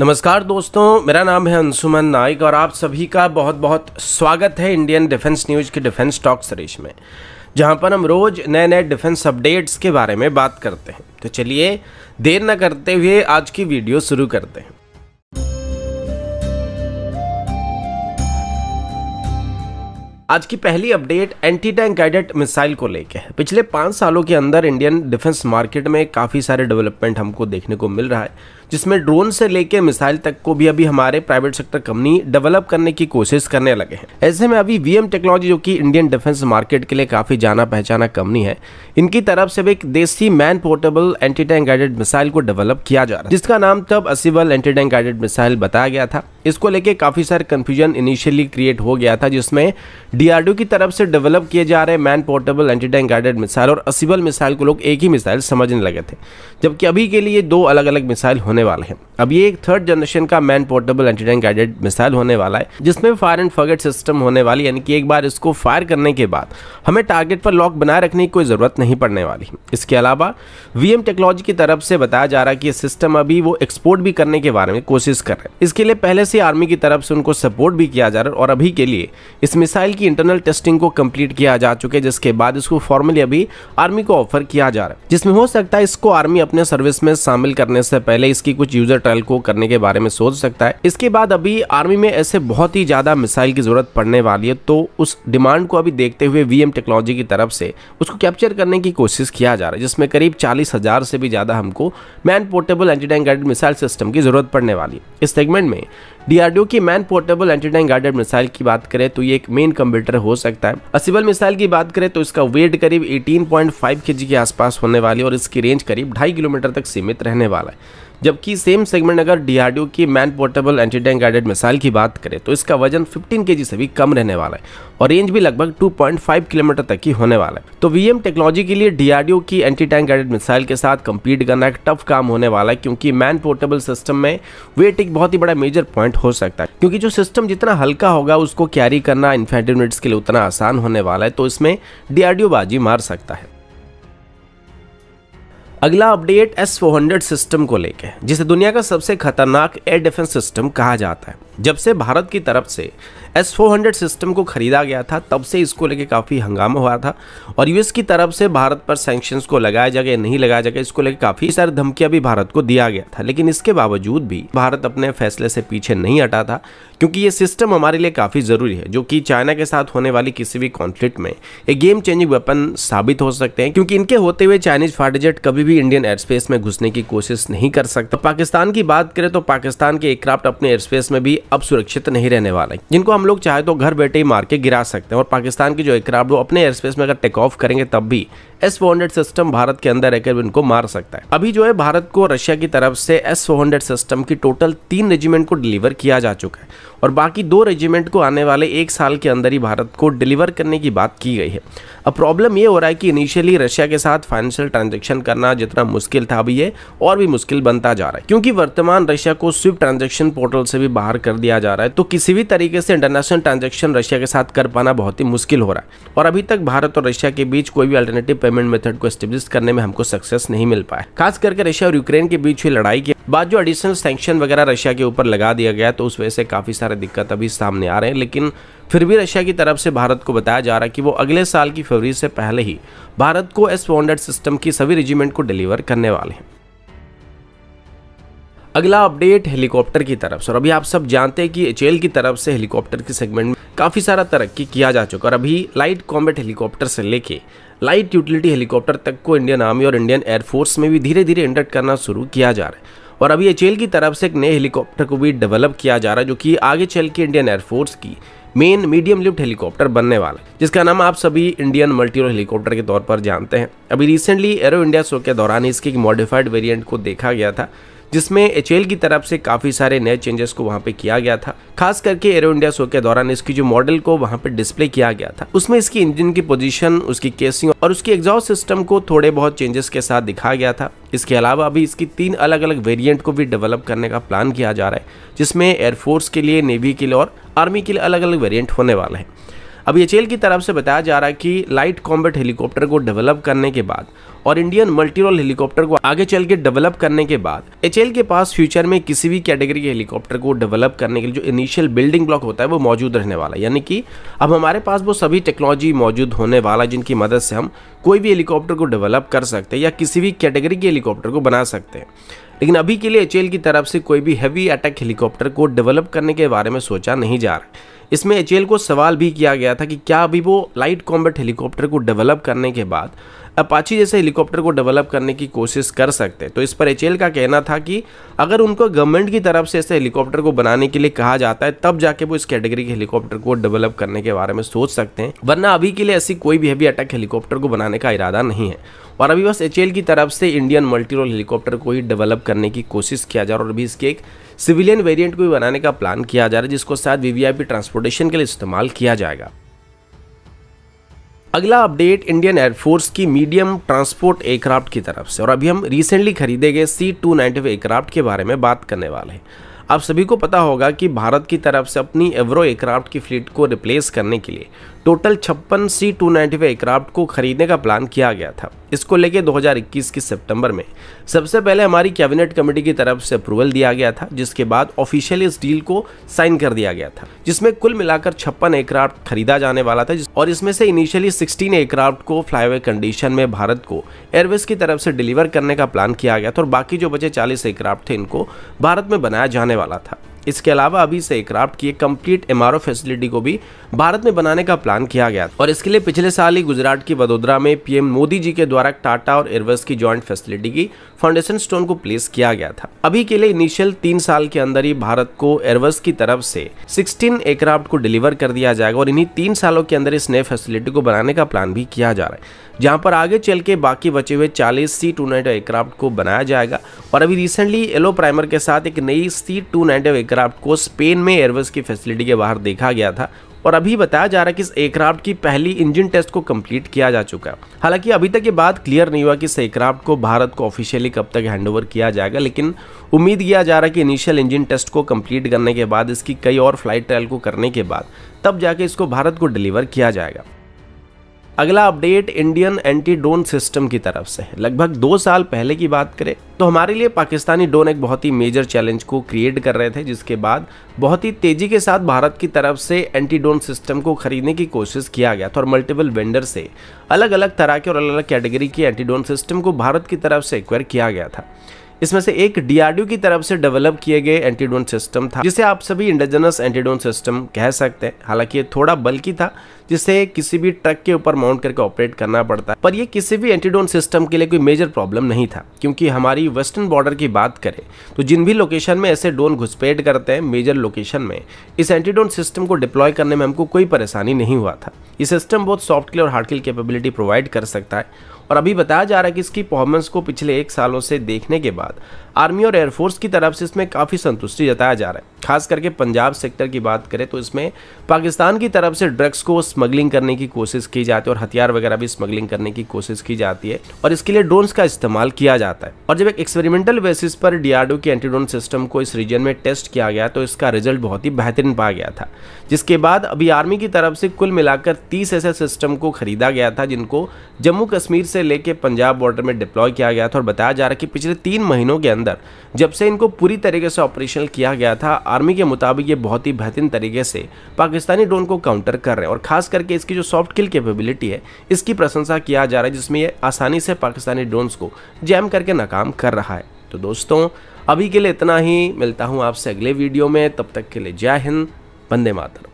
नमस्कार दोस्तों मेरा नाम है अंशुमन नाइक और आप सभी का बहुत बहुत स्वागत है इंडियन डिफेंस न्यूज़ के डिफेंस टॉक सीरीज में जहां पर हम रोज़ नए नए डिफेंस अपडेट्स के बारे में बात करते हैं तो चलिए देर न करते हुए आज की वीडियो शुरू करते हैं आज की पहली update anti tank guided missile को लेकर है पिछले पाँच सालों के अंदर इंडियन डिफेंस मार्केट में काफ़ी सारे डेवलपमेंट हमको देखने को मिल रहा है जिसमें ड्रोन से लेकर मिसाइल तक को भी अभी हमारे प्राइवेट सेक्टर कंपनी डेवलप करने की कोशिश करने लगे हैं ऐसे में अभी वीएम टेक्नोलॉजी जो कि इंडियन डिफेंस मार्केट के लिए काफ़ी जाना पहचाना कंपनी है इनकी तरफ से भी एक देसी man portable anti tank guided missile को डेवलप किया जा रहा है जिसका नाम तब असिबल एंटी टैंक गाइडेड मिसाइल बताया गया था इसको लेके काफ़ी सारे कंफ्यूजन इनिशियली क्रिएट हो गया था जिसमें डीआरडीओ की तरफ से डेवलप किए जा रहे man portable anti tank guided missile और असिबल मिसाइल को लोग एक ही मिसाइल समझने लगे थे जबकि अभी के लिए दो अलग अलग मिसाइल होने आने वाले हैं अब ये एक थर्ड जनरेशन का man portable anti tank guided missile होने वाला है जिसमें फायर एंड फगेट सिस्टम होने वाली यानी कि एक बार इसको फायर करने के बाद हमें टारगेट पर लॉक बनाए रखने की कोई ज़रूरत नहीं पड़ने वाली इसके अलावा वी टेक्नोलॉजी की तरफ से बताया जा रहा है कि सिस्टम अभी वो एक्सपोर्ट भी करने के बारे में कोशिश कर रहे हैं इसके लिए पहले से आर्मी की तरफ से उनको सपोर्ट भी किया जा रहा है और अभी के लिए इस मिसाइल की इंटरनल टेस्टिंग को कम्प्लीट किया जा चुके जिसके बाद इसको फॉर्मली अभी आर्मी को ऑफर किया जा रहा है जिसमें हो सकता है इसको आर्मी अपने सर्विस में शामिल करने से पहले इसकी कुछ यूजर ट्रायल को करने के बारे में सोच सकता है इसके बाद अभी आर्मी में ऐसे बहुत ही ज़्यादा मिसाइल की ज़रूरत पड़ने वाली है तो उस डिमांड को अभी देखते हुए वी टेक्नोलॉजी की तरफ से उसको कैप्चर करने की कोशिश किया जा रहा है जिसमें करीब चालीस से भी ज़्यादा हमको man portable anti guided missile system की ज़रूरत पड़ने वाली है इस सेगमेंट में डीआरडीओ की man portable anti tank guided missile की बात करें तो ये एक मेन कंप्यूटर हो सकता है असिबल मिसाइल की बात करें तो इसका वेट करीब 18.5 केजी के आसपास होने वाली है और इसकी रेंज करीब ढाई किलोमीटर तक सीमित रहने वाला है जबकि सेम सेगमेंट अगर डीआरडीओ की man portable anti tank guided missile की बात करें तो इसका वजन 15 के से भी कम रहने वाला है और रेंज भी लगभग 2.5 किलोमीटर तक की होने वाला है तो वीएम टेक्नोलॉजी के लिए डीआरडीओ की एंटी टैंक गाइडेड मिसाइल के साथ कम्पीट करना एक टफ काम होने वाला है क्योंकि मैन पोर्टेबल सिस्टम में वेट एक बहुत ही बड़ा मेजर पॉइंट हो सकता है क्योंकि जो सिस्टम जितना हल्का होगा उसको कैरी करना इन्फेंट्री यूनिट्स के लिए उतना आसान होने वाला है तो इसमें डीआरडीओ बाजी मार सकता है अगला update S four hundred system को लेकर जिसे दुनिया का सबसे खतरनाक एयर डिफेंस सिस्टम कहा जाता है जब से भारत की तरफ से एस फोर सिस्टम को ख़रीदा गया था तब से इसको लेके काफ़ी हंगामा हुआ था और यूएस की तरफ से भारत पर सैंक्शंस को लगाया जाएगा नहीं लगाया जाएगा इसको लेके काफ़ी सारी धमकियां भी भारत को दिया गया था लेकिन इसके बावजूद भी भारत अपने फैसले से पीछे नहीं हटा था क्योंकि ये सिस्टम हमारे लिए काफ़ी ज़रूरी है जो कि चाइना के साथ होने वाली किसी भी कॉन्फ्लिक्ट में एक गेम चेंजिंग वेपन साबित हो सकते हैं क्योंकि इनके होते हुए चाइनीज फाइटर जेट कभी भी इंडियन एयर स्पेस में घुसने की कोशिश नहीं कर सकता पाकिस्तान की बात करें तो पाकिस्तान के एयरक्राफ्ट अपने एयर स्पेस में भी अब सुरक्षित नहीं रहने वाले जिनको हम लोग चाहे तो घर बैठे ही मार के गिरा सकते हैं और पाकिस्तान के जो एयरक्राफ्ट वो अपने एयर स्पेस में अगर टेक ऑफ करेंगे तब भी S four hundred system Bharat के अंदर रहकर इनको मार सकता है अभी जो है भारत को रशिया की तरफ से एस फोर हंड्रेड सिस्टम की टोटल तीन रेजिमेंट को डिलीवर किया जा चुका है और बाकी दो रेजिमेंट को आने वाले एक साल के अंदर ही भारत को डिलीवर करने की बात की गई है अब प्रॉब्लम ये हो रहा है कि इनिशियली रशिया के साथ फाइनेंशियल ट्रांजेक्शन करना जितना मुश्किल था अभी ये और भी मुश्किल बनता जा रहा है क्योंकि वर्तमान रशिया को स्विफ्ट ट्रांजेक्शन पोर्टल से भी बाहर कर दिया जा रहा है तो किसी भी तरीके से इंटरनेशनल ट्रांजेक्शन रशिया के साथ कर पाना बहुत ही मुश्किल हो रहा है और अभी तक भारत और रशिया के बीच कोई भी अल्टरनेटिव पेमेंट मेथड को स्टेब्लिश करने में हमको सक्सेस नहीं मिल पाया खास करके रशिया और यूक्रेन के बीच हुई लड़ाई के बाद जो एडिशनल सेंक्शन वगैरह रशिया के ऊपर लगा दिया गया तो उस वजह से काफ़ी सारे दिक्कत अभी सामने आ रहे हैं लेकिन फिर भी रशिया की तरफ से भारत को बताया जा रहा है कि वो अगले साल की फरवरी से पहले ही भारत को एस फोर सिस्टम की सभी रेजिमेंट को डिलीवर करने वाले हैं अगला अपडेट हेलीकॉप्टर की तरफ से और अभी आप सब जानते हैं कि एच की तरफ से हेलीकॉप्टर के सेगमेंट में काफ़ी सारा तरक्की किया जा चुका है और अभी लाइट कॉम्बेट हेलीकॉप्टर से लेके लाइट यूटिलिटी हेलीकॉप्टर तक को इंडियन आर्मी और इंडियन एयरफोर्स में भी धीरे धीरे इंडक्ट करना शुरू किया जा रहा है और अभी एच की तरफ से एक नए हेलीकॉप्टर को भी डेवलप किया जा रहा है जो कि आगे चल के इंडियन एयरफोर्स की मेन मीडियम लिफ्ट हेलीकॉप्टर बनने वाला है जिसका नाम आप सभी इंडियन मल्टी रोल हेलीकॉप्टर के तौर पर जानते हैं अभी रिसेंटली एरो इंडिया शो के दौरान इसके एक मॉडिफाइड वेरिएंट को देखा गया था जिसमें एच की तरफ से काफ़ी सारे नए चेंजेस को वहाँ पे किया गया था खास करके एरो इंडिया शो के दौरान इसकी जो मॉडल को वहाँ पे डिस्प्ले किया गया था उसमें इसकी इंजन की पोजीशन उसकी केसिंग और उसकी एग्जॉस्ट सिस्टम को थोड़े बहुत चेंजेस के साथ दिखाया गया था इसके अलावा अभी इसकी तीन अलग अलग वेरियंट को भी डेवलप करने का प्लान किया जा रहा है जिसमें एयरफोर्स के लिए नेवी के लिए और आर्मी के लिए अलग अलग वेरियंट होने वाला है अब एच की तरफ से बताया जा रहा है कि लाइट कॉम्बेट हेलीकॉप्टर को डेवलप करने के बाद और इंडियन मल्टीरोल हेलीकॉप्टर को आगे चल के डेवलप करने के बाद एच के पास फ्यूचर में किसी भी कैटेगरी के हेलीकॉप्टर को डेवलप करने के लिए जो इनिशियल बिल्डिंग ब्लॉक होता है वो मौजूद रहने वाला है यानी कि अब हमारे पास वो सभी टेक्नोलॉजी मौजूद होने वाला है जिनकी मदद से हम कोई भी हेलीकॉप्टर को डेवलप कर सकते हैं या किसी भी कैटेगरी के हेलीकॉप्टर को बना सकते हैं लेकिन अभी के लिए एच की तरफ से कोई भी हैवी अटैक हेलीकॉप्टर को डेवलप करने के बारे में सोचा नहीं जा रहा इसमें एच को सवाल भी किया गया था कि क्या अभी वो लाइट कॉम्बैट हेलीकॉप्टर को डेवलप करने के बाद अपाची जैसे हेलीकॉप्टर को डेवलप करने की कोशिश कर सकते हैं तो इस पर एच का कहना था कि अगर उनको गवर्नमेंट की तरफ से ऐसे हेलीकॉप्टर को बनाने के लिए कहा जाता है तब जाके वो इस कैटेगरी के हेलीकॉप्टर को डेवलप करने के बारे में सोच सकते हैं वरना अभी के लिए ऐसी कोई भी हैवी अटैक हेलीकॉप्टर को बनाने का इरादा नहीं है और अभी बस एच की तरफ से इंडियन मल्टी रोल हेलीकॉप्टर को ही डेवलप करने की कोशिश किया जा रहा है और अभी इसके एक सिविलियन वेरिएंट को भी बनाने का प्लान किया जा रहा है जिसको शायद वी ट्रांसपोर्टेशन के लिए इस्तेमाल किया जाएगा अगला अपडेट इंडियन एयरफोर्स की मीडियम ट्रांसपोर्ट एयरक्राफ्ट की तरफ से और अभी हम रिसेंटली खरीदे गए सी टू नाइन्टी एयरक्राफ्ट के बारे में बात करने वाले हैं आप सभी को पता होगा कि भारत की तरफ से अपनी एवरो एयरक्राफ्ट की फ्लीट को रिप्लेस करने के लिए टोटल छप्पन सी टू एयरक्राफ्ट को खरीदने का प्लान किया गया था इसको लेके 2021 के सितंबर में सबसे पहले हमारी कैबिनेट कमेटी की तरफ से अप्रूवल दिया गया था जिसके बाद ऑफिशियली इस डील को साइन कर दिया गया था जिसमें कुल मिलाकर छप्पन एयरक्राफ्ट खरीदा जाने वाला था और इसमें से इनिशियली 16 एयरक्राफ्ट को फ्लाईवे कंडीशन में भारत को एयरवेज की तरफ से डिलीवर करने का प्लान किया गया था और बाकी जो बचे चालीस एयरक्राफ्ट थे इनको भारत में बनाया जाने वाला था इसके अलावा अभी से एयरक्राफ्ट की एक कंप्लीट एमआरओ फैसिलिटी को भी भारत में बनाने का प्लान किया गया और इसके लिए पिछले साल ही गुजरात की वडोदरा में पीएम मोदी जी के द्वारा टाटा और एयरबस की ज्वाइंट फैसिलिटी की फाउंडेशन स्टोन को प्लेस किया गया था अभी के लिए इनिशियल तीन साल के अंदर ही भारत को एयरबस की तरफ से सिक्सटीन एयरक्राफ्ट को डिलीवर कर दिया जाएगा और इन्हीं तीन सालों के अंदर इस नए फैसिलिटी को बनाने का प्लान भी किया जा रहा है जहां पर आगे चल के बाकी बचे हुए 40 सी टू एयरक्राफ्ट को बनाया जाएगा और अभी रिसेंटली येलो प्राइमर के साथ एक नई सी टू एयरक्राफ्ट एयरक्राफ्ट को स्पेन में एयरवेज की फैसिलिटी के बाहर देखा गया था और अभी बताया जा रहा है कि इस एयरक्राफ्ट की पहली इंजन टेस्ट को कंप्लीट किया जा चुका है हालांकि अभी तक ये बात क्लियर नहीं हुआ कि इस एयरक्राफ्ट को भारत को ऑफिशियली कब तक हैंडओवर किया जाएगा लेकिन उम्मीद किया जा रहा है कि इनिशियल इंजन टेस्ट को कंप्लीट करने के बाद इसकी कई और फ्लाइट ट्रायल को करने के बाद तब जाके इसको भारत को डिलीवर किया जाएगा अगला update Indian anti drone system की तरफ से है लगभग दो साल पहले की बात करें तो हमारे लिए पाकिस्तानी ड्रोन एक बहुत ही मेजर चैलेंज को क्रिएट कर रहे थे जिसके बाद बहुत ही तेजी के साथ भारत की तरफ से एंटी ड्रोन सिस्टम को खरीदने की कोशिश किया गया था और मल्टीपल वेंडर से अलग अलग तरह के और अलग अलग कैटेगरी के एंटी ड्रोन सिस्टम को भारत की तरफ से एक्वायर किया गया था इसमें से एक डीआरडीओ की तरफ से डेवलप किए गए एंटीडोन सिस्टम था जिसे आप सभी इंडिजिनस एंटीडोन सिस्टम कह सकते हैं हालांकि ये थोड़ा बल्कि था जिसे किसी भी ट्रक के ऊपर माउंट करके ऑपरेट करना पड़ता है पर यह किसी भी एंटीडोन सिस्टम के लिए कोई मेजर प्रॉब्लम नहीं था क्योंकि हमारी वेस्टर्न बॉर्डर की बात करें तो जिन भी लोकेशन में ऐसे ड्रोन घुसपैठ करते हैं मेजर लोकेशन में इस एंटीडोन सिस्टम को डिप्लॉय करने में हमको कोई परेशानी नहीं हुआ था ये सिस्टम बहुत सॉफ्ट किल और हार्ड किल प्रोवाइड कर सकता है और अभी बताया जा रहा है कि इसकी परफॉर्मेंस को पिछले एक सालों से देखने के बाद आर्मी और एयरफोर्स की तरफ से इसमें काफ़ी संतुष्टि जताया जा रहा है खास करके पंजाब सेक्टर की बात करें तो इसमें पाकिस्तान की तरफ से ड्रग्स को स्मगलिंग करने की कोशिश की जाती है और हथियार वगैरह भी स्मगलिंग करने की कोशिश की जाती है और इसके लिए ड्रोन्स का इस्तेमाल किया जाता है और जब एक एक्सपेरिमेंटल बेसिस पर डीआरडीओ के ड्रोन सिस्टम को इस रीजन में टेस्ट किया गया तो इसका रिजल्ट बहुत ही बेहतरीन पाया गया था जिसके बाद अभी आर्मी की तरफ से कुल मिलाकर तीस ऐसे सिस्टम को खरीदा गया था जिनको जम्मू कश्मीर से लेकर पंजाब बॉर्डर में डिप्लॉय किया गया था और बताया जा रहा है कि पिछले तीन महीनों के अंदर अंदर जब से इनको पूरी तरीके से ऑपरेशनल किया गया था आर्मी के मुताबिक ये बहुत ही बेहतरीन तरीके से पाकिस्तानी ड्रोन को काउंटर कर रहे हैं और खास करके इसकी जो सॉफ्ट किल कैपेबिलिटी है इसकी प्रशंसा किया जा रहा है जिसमें ये आसानी से पाकिस्तानी ड्रोन्स को जैम करके नाकाम कर रहा है तो दोस्तों अभी के लिए इतना ही मिलता हूँ आपसे अगले वीडियो में तब तक के लिए जय हिंद वंदे मातर